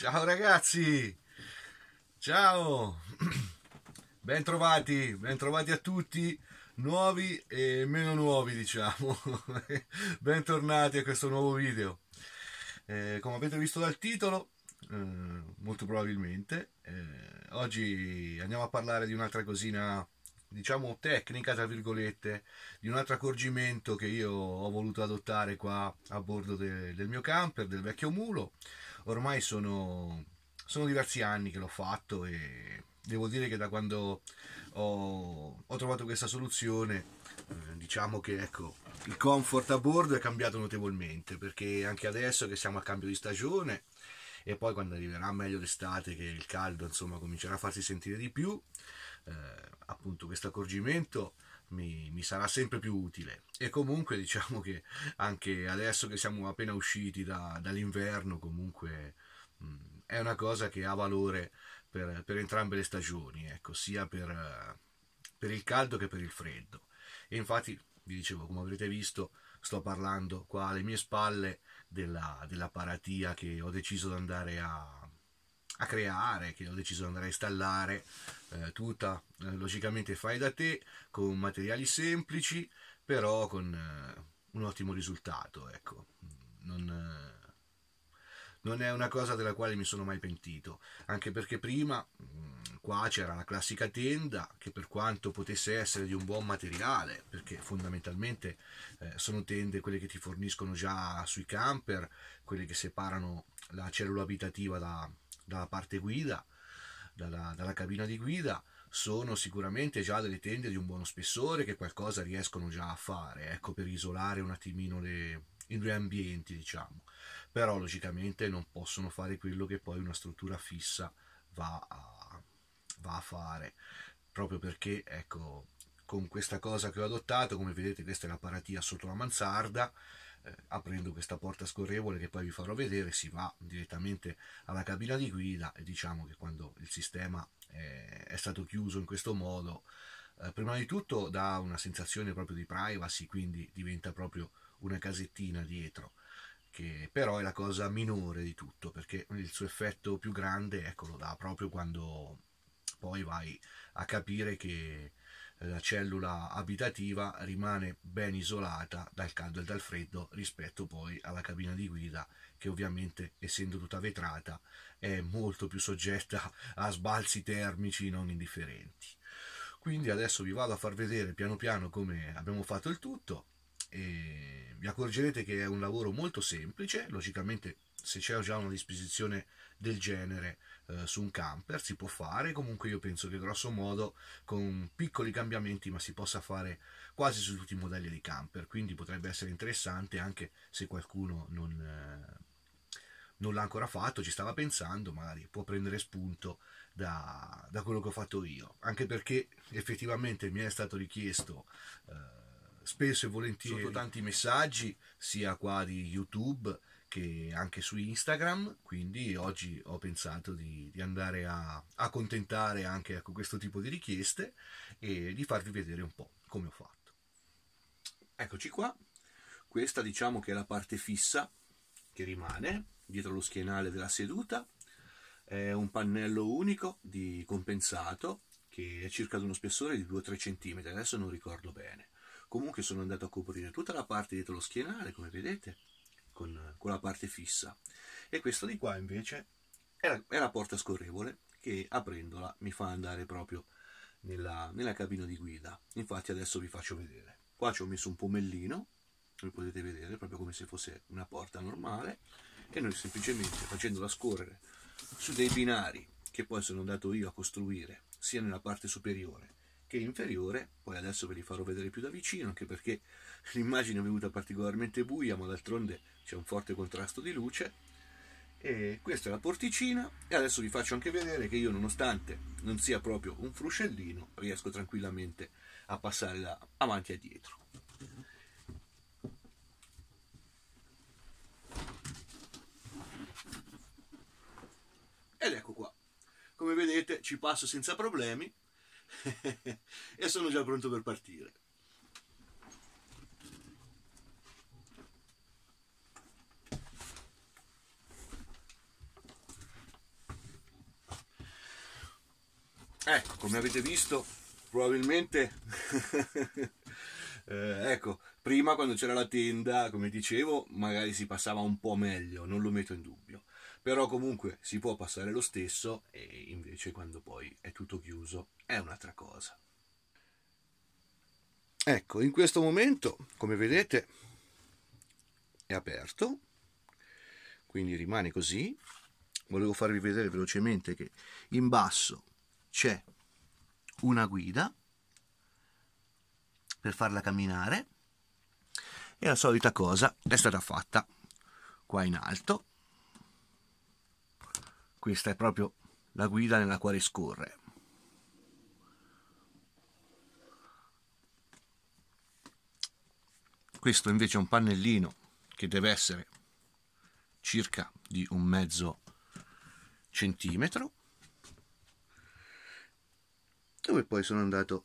Ciao ragazzi, ciao, bentrovati, bentrovati a tutti, nuovi e meno nuovi diciamo, bentornati a questo nuovo video. Eh, come avete visto dal titolo, eh, molto probabilmente, eh, oggi andiamo a parlare di un'altra cosina diciamo tecnica tra virgolette di un altro accorgimento che io ho voluto adottare qua a bordo de, del mio camper del vecchio mulo ormai sono, sono diversi anni che l'ho fatto e devo dire che da quando ho, ho trovato questa soluzione eh, diciamo che ecco, il comfort a bordo è cambiato notevolmente perché anche adesso che siamo a cambio di stagione e poi quando arriverà meglio l'estate che il caldo insomma comincerà a farsi sentire di più eh, appunto questo accorgimento mi, mi, sarà sempre più utile. E comunque diciamo che anche adesso che siamo appena usciti da, dall'inverno, comunque mh, mm, è una cosa che ha valore per, per entrambe le stagioni, ecco, sia per, per, il caldo che per il freddo. E infatti, vi dicevo, come avrete visto, sto parlando qua alle mie spalle della, della paratia che ho deciso di andare a, a creare, che ho deciso di andare a installare eh, tutta eh, logicamente fai da te con materiali semplici, però con eh, un ottimo risultato, ecco. Non, eh, non è una cosa della quale mi sono mai pentito, anche perché prima mm, qua c'era la classica tenda che per quanto potesse essere di un buon materiale, perché fondamentalmente eh, sono tende quelle che ti forniscono già sui camper, quelle che separano la cellula abitativa da, dalla parte guida, dalla, dalla cabina di guida, sono sicuramente già delle tende di un buono spessore che qualcosa riescono già a fare, ecco, per isolare un attimino le, i due ambienti, diciamo. Però logicamente non possono fare quello che poi una struttura fissa va a, va a fare, proprio perché, ecco, con questa cosa che ho adottato, come vedete questa è la paratia sotto la mansarda, eh, aprendo questa porta scorrevole che poi vi farò vedere si va direttamente alla cabina di guida e diciamo che quando il sistema è, è stato chiuso in questo modo eh, prima di tutto dà una sensazione proprio di privacy quindi diventa proprio una casettina dietro che però è la cosa minore di tutto perché il suo effetto più grande ecco, lo dà proprio quando poi vai a capire che la cellula abitativa rimane ben isolata dal caldo e dal freddo rispetto poi alla cabina di guida che ovviamente essendo tutta vetrata è molto più soggetta a sbalzi termici non indifferenti. Quindi adesso vi vado a far vedere piano piano come abbiamo fatto il tutto e vi accorgerete che è un lavoro molto semplice, logicamente se c'è già una disposizione del genere eh, su un camper si può fare comunque io penso che grosso modo con piccoli cambiamenti ma si possa fare quasi su tutti i modelli di camper quindi potrebbe essere interessante anche se qualcuno non, eh, non l'ha ancora fatto ci stava pensando magari può prendere spunto da, da, quello che ho fatto io anche perché effettivamente mi è stato richiesto eh, spesso e volentieri sotto tanti messaggi sia qua di youtube che anche su Instagram, quindi oggi ho pensato di, di andare a, a, contentare anche con ecco, questo tipo di richieste e di farvi vedere un po' come ho fatto. Eccoci qua, questa diciamo che è la parte fissa che rimane dietro lo schienale della seduta, è un pannello unico di compensato che è circa di uno spessore di 2-3 cm, adesso non ricordo bene. Comunque sono andato a coprire tutta la parte dietro lo schienale, come vedete, con, con la parte fissa e questa di qua invece è la, è la, porta scorrevole che aprendola mi fa andare proprio nella, nella cabina di guida infatti adesso vi faccio vedere qua ci ho messo un pomellino come potete vedere proprio come se fosse una porta normale e noi semplicemente facendola scorrere su dei binari che poi sono andato io a costruire sia nella parte superiore che è inferiore, poi adesso ve li farò vedere più da vicino, anche perché l'immagine è venuta particolarmente buia, ma d'altronde c'è un forte contrasto di luce. E questa è la porticina e adesso vi faccio anche vedere che io nonostante non sia proprio un fruscellino riesco tranquillamente a passare da avanti a dietro. Ed ecco qua, come vedete ci passo senza problemi, e sono già pronto per partire. Ecco, come avete visto, probabilmente eh, ecco, prima quando c'era la tenda, come dicevo, magari si passava un po' meglio, non lo metto in dubbio però comunque si può passare lo stesso e invece quando poi è tutto chiuso è un'altra cosa. Ecco, in questo momento, come vedete, è aperto, quindi rimane così. Volevo farvi vedere velocemente che in basso c'è una guida per farla camminare e la solita cosa è stata fatta qua in alto questa è proprio la guida nella quale scorre. Questo invece è un pannellino che deve essere circa di un mezzo centimetro dove poi sono andato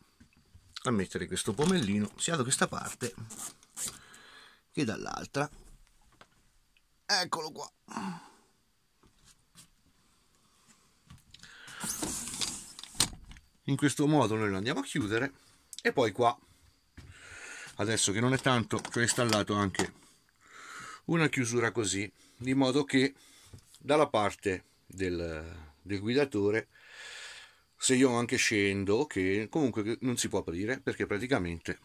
a mettere questo pomellino sia da questa parte che dall'altra eccolo qua in questo modo noi lo andiamo a chiudere e poi qua adesso che non è tanto ci ho installato anche una chiusura così di modo che dalla parte del, del guidatore se io anche scendo che comunque non si può aprire perché praticamente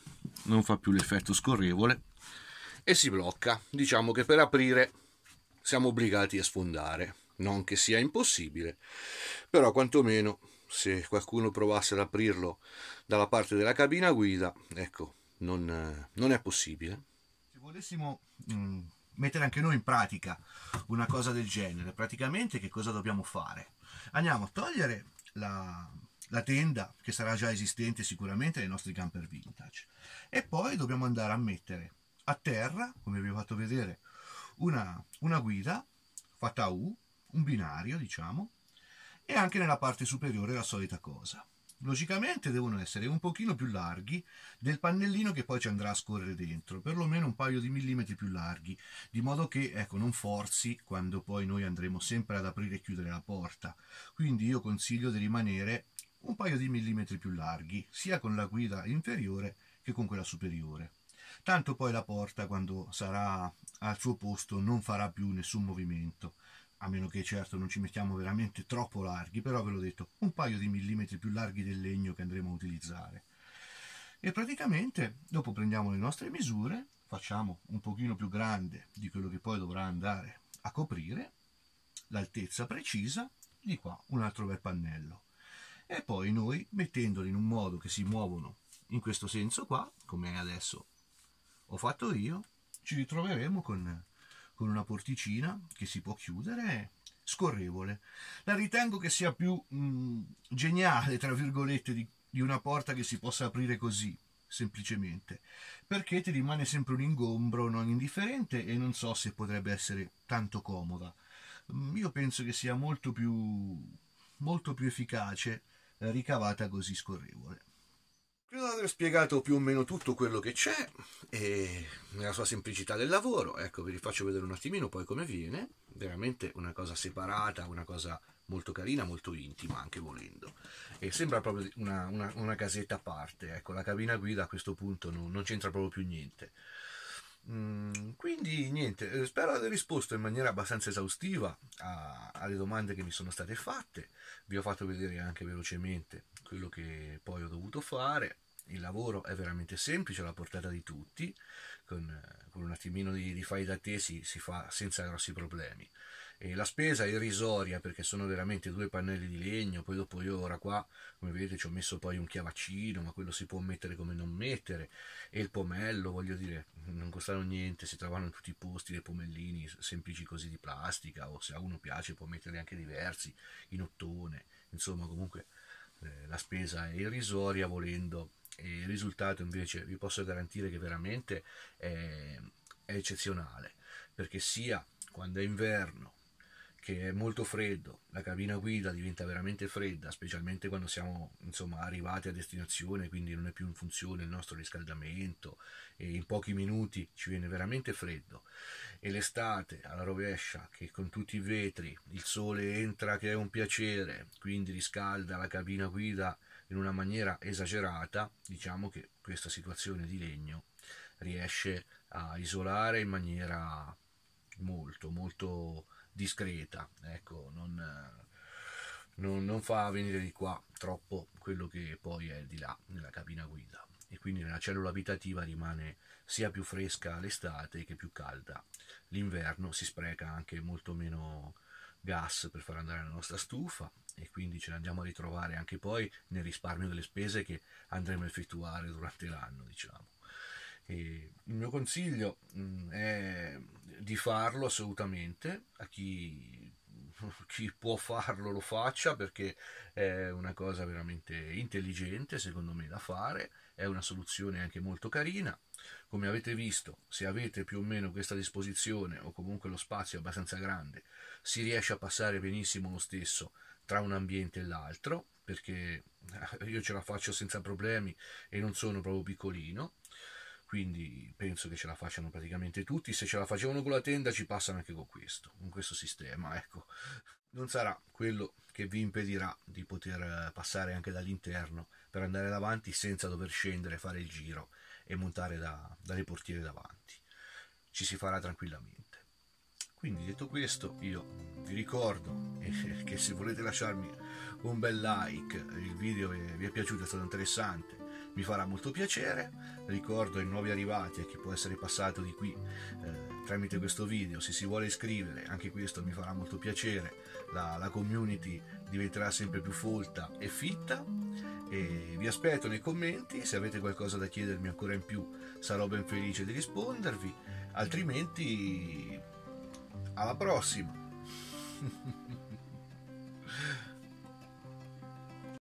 non fa più l'effetto scorrevole e si blocca diciamo che per aprire siamo obbligati a sfondare non che sia impossibile però quantomeno se qualcuno provasse ad aprirlo dalla parte della cabina guida, ecco, non, non è possibile. Se volessimo mh, mm, mettere anche noi in pratica una cosa del genere, praticamente che cosa dobbiamo fare? Andiamo a togliere la, la tenda che sarà già esistente sicuramente nei nostri camper vintage e poi dobbiamo andare a mettere a terra, come vi ho fatto vedere, una, una guida fatta a U, un binario diciamo, e anche nella parte superiore la solita cosa. Logicamente devono essere un pochino più larghi del pannellino che poi ci andrà a scorrere dentro, perlomeno un paio di millimetri più larghi, di modo che ecco, non forzi quando poi noi andremo sempre ad aprire e chiudere la porta. Quindi io consiglio di rimanere un paio di millimetri più larghi, sia con la guida inferiore che con quella superiore. Tanto poi la porta quando sarà al suo posto non farà più nessun movimento a meno che certo non ci mettiamo veramente troppo larghi, però ve l'ho detto, un paio di millimetri più larghi del legno che andremo a utilizzare. E praticamente dopo prendiamo le nostre misure, facciamo un pochino più grande di quello che poi dovrà andare a coprire, l'altezza precisa, di qua un altro bel pannello. E poi noi mettendoli in un modo che si muovono in questo senso qua, come adesso ho fatto io, ci ritroveremo con con una porticina che si può chiudere scorrevole. La ritengo che sia più mh, mm, geniale, tra virgolette, di, di, una porta che si possa aprire così, semplicemente, perché ti rimane sempre un ingombro non indifferente e non so se potrebbe essere tanto comoda. Mm, io penso che sia molto più, molto più efficace eh, ricavata così scorrevole. Credo di aver spiegato più o meno tutto quello che c'è e nella sua semplicità del lavoro. Ecco, vi faccio vedere un attimino poi come viene. Veramente una cosa separata, una cosa molto carina, molto intima anche volendo. E sembra proprio una, una, una casetta a parte. Ecco, la cabina guida a questo punto non, non c'entra proprio più niente. Mm, quindi niente, eh, spero di aver risposto in maniera abbastanza esaustiva a, alle domande che mi sono state fatte, vi ho fatto vedere anche velocemente quello che poi ho dovuto fare, il lavoro è veramente semplice, alla portata di tutti, con, eh, con un attimino di, di fai da te si, si fa senza grossi problemi. E la spesa è irrisoria perché sono veramente due pannelli di legno, poi dopo io ora qua, come vedete, ci ho messo poi un chiavacino ma quello si può mettere come non mettere, e il pomello, voglio dire, non costano niente, si trovano in tutti i posti dei pomellini semplici così di plastica, o se a uno piace può metterli anche diversi, in ottone, insomma comunque eh, la spesa è irrisoria volendo, e il risultato invece vi posso garantire che veramente è, è eccezionale, perché sia quando è inverno, che è molto freddo, la cabina guida diventa veramente fredda, specialmente quando siamo insomma, arrivati a destinazione, quindi non è più in funzione il nostro riscaldamento e in pochi minuti ci viene veramente freddo. E l'estate alla rovescia, che con tutti i vetri il sole entra che è un piacere, quindi riscalda la cabina guida in una maniera esagerata, diciamo che questa situazione di legno riesce a isolare in maniera molto molto discreta, ecco, non, non, non fa venire di qua troppo quello che poi è di là nella cabina guida e quindi nella cellula abitativa rimane sia più fresca l'estate che più calda l'inverno, si spreca anche molto meno gas per far andare la nostra stufa e quindi ce ne andiamo a ritrovare anche poi nel risparmio delle spese che andremo a effettuare durante l'anno, diciamo il mio consiglio mm, è di farlo assolutamente a chi, chi, può farlo lo faccia perché è una cosa veramente intelligente secondo me da fare, è una soluzione anche molto carina. Come avete visto, se avete più o meno questa disposizione o comunque lo spazio è abbastanza grande, si riesce a passare benissimo lo stesso tra un ambiente e l'altro perché io ce la faccio senza problemi e non sono proprio piccolino quindi penso che ce la facciano praticamente tutti. Se ce la facevano con la tenda, ci passano anche con questo, con questo sistema. Ecco, non sarà quello che vi impedirà di poter eh, passare anche dall'interno per andare davanti senza dover scendere, fare il giro e montare da, dalle portiere davanti. Ci si farà tranquillamente. Quindi detto questo, io vi ricordo eh, che se volete lasciarmi un bel like, il video vi è piaciuto, è stato interessante mi farà molto piacere. Ricordo ai nuovi arrivati e chi può essere passato di qui eh, tramite questo video, se si vuole iscrivere, anche questo mi farà molto piacere. La, la community diventerà sempre più folta e fitta. E vi aspetto nei commenti, se avete qualcosa da chiedermi ancora in più sarò ben felice di rispondervi, altrimenti alla prossima!